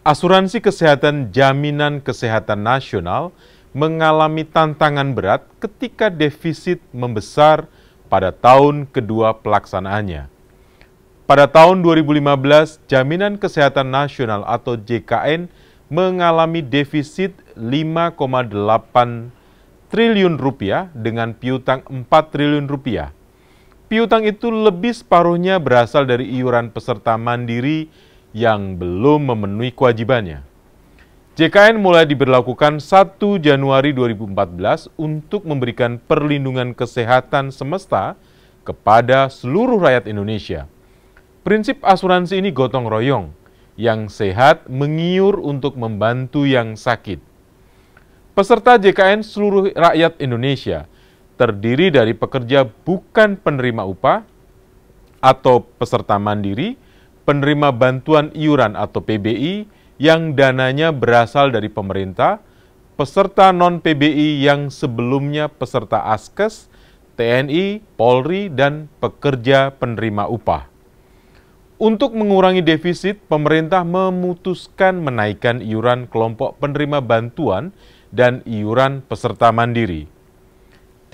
Asuransi Kesehatan Jaminan Kesehatan Nasional mengalami tantangan berat ketika defisit membesar pada tahun kedua pelaksanaannya. Pada tahun 2015, Jaminan Kesehatan Nasional atau JKN mengalami defisit 5,8 triliun rupiah dengan piutang 4 triliun rupiah. Piutang itu lebih separuhnya berasal dari iuran peserta mandiri yang belum memenuhi kewajibannya. JKN mulai diberlakukan 1 Januari 2014 untuk memberikan perlindungan kesehatan semesta kepada seluruh rakyat Indonesia. Prinsip asuransi ini gotong royong, yang sehat mengiur untuk membantu yang sakit. Peserta JKN seluruh rakyat Indonesia terdiri dari pekerja bukan penerima upah atau peserta mandiri, penerima bantuan iuran atau PBI yang dananya berasal dari pemerintah, peserta non-PBI yang sebelumnya peserta ASKES, TNI, Polri, dan pekerja penerima upah. Untuk mengurangi defisit, pemerintah memutuskan menaikkan iuran kelompok penerima bantuan dan iuran peserta mandiri.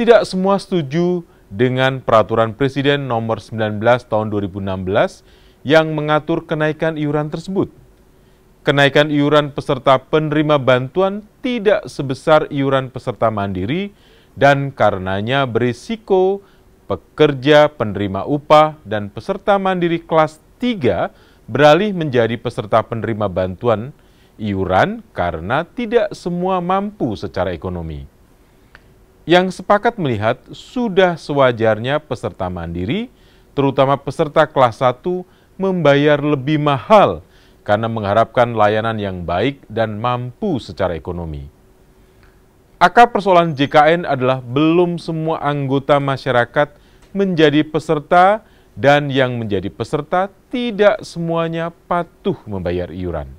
Tidak semua setuju dengan peraturan Presiden nomor 19 tahun 2016 yang mengatur kenaikan iuran tersebut. Kenaikan iuran peserta penerima bantuan tidak sebesar iuran peserta mandiri dan karenanya berisiko pekerja penerima upah dan peserta mandiri kelas 3 beralih menjadi peserta penerima bantuan iuran karena tidak semua mampu secara ekonomi. Yang sepakat melihat sudah sewajarnya peserta mandiri, terutama peserta kelas 1 membayar lebih mahal karena mengharapkan layanan yang baik dan mampu secara ekonomi. Akar persoalan JKN adalah belum semua anggota masyarakat menjadi peserta dan yang menjadi peserta tidak semuanya patuh membayar iuran.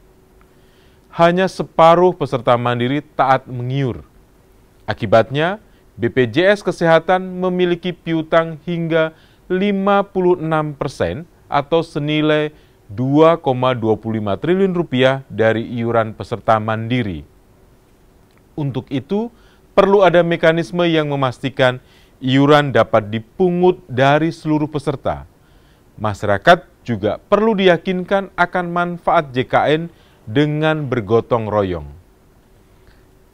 Hanya separuh peserta mandiri taat mengiur. Akibatnya, BPJS Kesehatan memiliki piutang hingga 56 persen atau senilai 2,25 triliun rupiah dari iuran peserta mandiri. Untuk itu, perlu ada mekanisme yang memastikan iuran dapat dipungut dari seluruh peserta. Masyarakat juga perlu diyakinkan akan manfaat JKN dengan bergotong royong.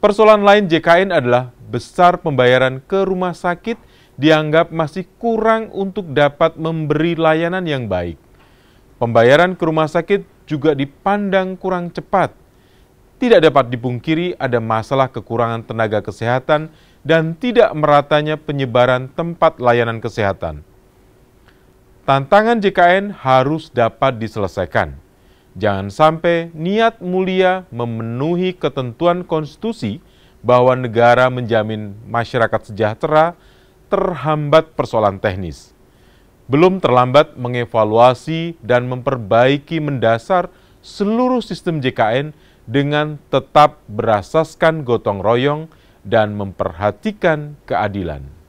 Persoalan lain JKN adalah besar pembayaran ke rumah sakit – dianggap masih kurang untuk dapat memberi layanan yang baik. Pembayaran ke rumah sakit juga dipandang kurang cepat. Tidak dapat dipungkiri ada masalah kekurangan tenaga kesehatan dan tidak meratanya penyebaran tempat layanan kesehatan. Tantangan JKN harus dapat diselesaikan. Jangan sampai niat mulia memenuhi ketentuan konstitusi bahwa negara menjamin masyarakat sejahtera terhambat persoalan teknis. Belum terlambat mengevaluasi dan memperbaiki mendasar seluruh sistem JKN dengan tetap berasaskan gotong royong dan memperhatikan keadilan.